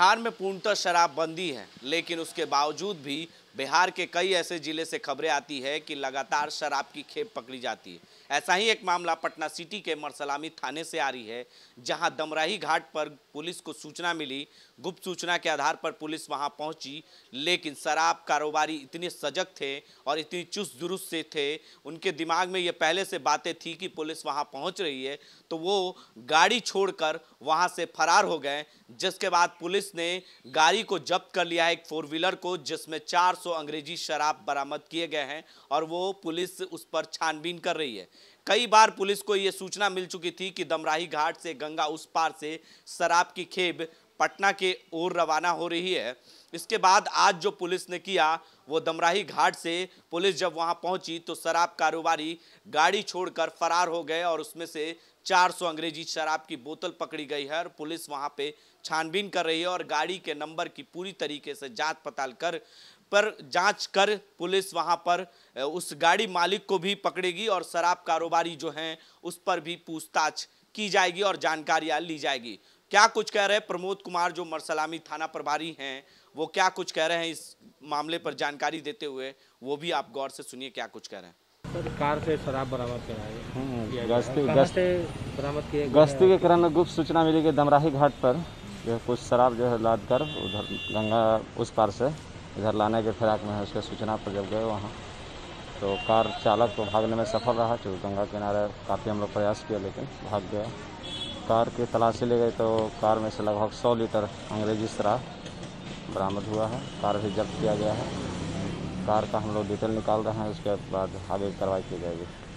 बिहार में पूर्णतः शराबबंदी है लेकिन उसके बावजूद भी बिहार के कई ऐसे जिले से खबरें आती है कि लगातार शराब की खेप पकड़ी जाती है ऐसा ही एक मामला पटना सिटी के मरसलामी थाने से आ रही है जहां दमराही घाट पर पुलिस को सूचना मिली गुप्त सूचना के आधार पर पुलिस वहां पहुंची लेकिन शराब कारोबारी इतने सजग थे और इतनी चुस्त दुरुस्त से थे उनके दिमाग में ये पहले से बातें थी कि पुलिस वहाँ पहुँच रही है तो वो गाड़ी छोड़कर वहां से फरार हो गए जिसके बाद पुलिस ने गाड़ी को जब्त कर लिया है एक फोर व्हीलर को जिसमें चार 400 अंग्रेजी शराब बरामद किए गए हैं और वो पुलिस उस पर छानबीन कर रही है कई बार पुलिस को ये सूचना मिल चुकी थी कि दमराही घाट से गंगा उस पार से शराब की खेप पटना के ओर रवाना हो रही है इसके बाद आज जो पुलिस ने किया वो दमराही घाट से पुलिस जब वहां पहुंची तो शराब कारोबारी गाड़ी छोड़कर फरार हो गए और उसमें से 400 अंग्रेजी शराब की बोतल पकड़ी गई है और पुलिस वहां पे छानबीन कर रही है और गाड़ी के नंबर की पूरी तरीके से जांच पड़ताल कर पर जांच कर पुलिस वहां पर उस गाड़ी मालिक को भी पकड़ेगी और शराब कारोबारी जो हैं उस पर भी पूछताछ की जाएगी और जानकारियां ली जाएगी क्या कुछ कह रहे हैं प्रमोद कुमार जो मरसलामी थाना प्रभारी हैं वो क्या कुछ कह रहे हैं इस मामले पर जानकारी देते हुए वो भी आप गौर से सुनिए क्या कुछ कह रहे हैं कार से शराब बरामद कराए हम्म, गश्ती गश्ती बरामद किए गश्ती के कारण गुप्त सूचना मिली कि दमराही घाट पर जो कुछ शराब जो है लाद कर उधर गंगा उस पार से इधर लाने के फिराक में है उसके सूचना पर जब गए वहाँ तो कार चालक तो भागने में सफल रहा चूँकि गंगा किनारे काफ़ी हम लोग प्रयास किए लेकिन भाग गया कार की तलाशी ले गए तो कार में से लगभग सौ लीटर अंग्रेजी शराब बरामद हुआ है कार भी जब्त किया गया है कार का हम लोग डिटेल निकाल रहे हैं उसके बाद आगे कार्रवाई की जाएगी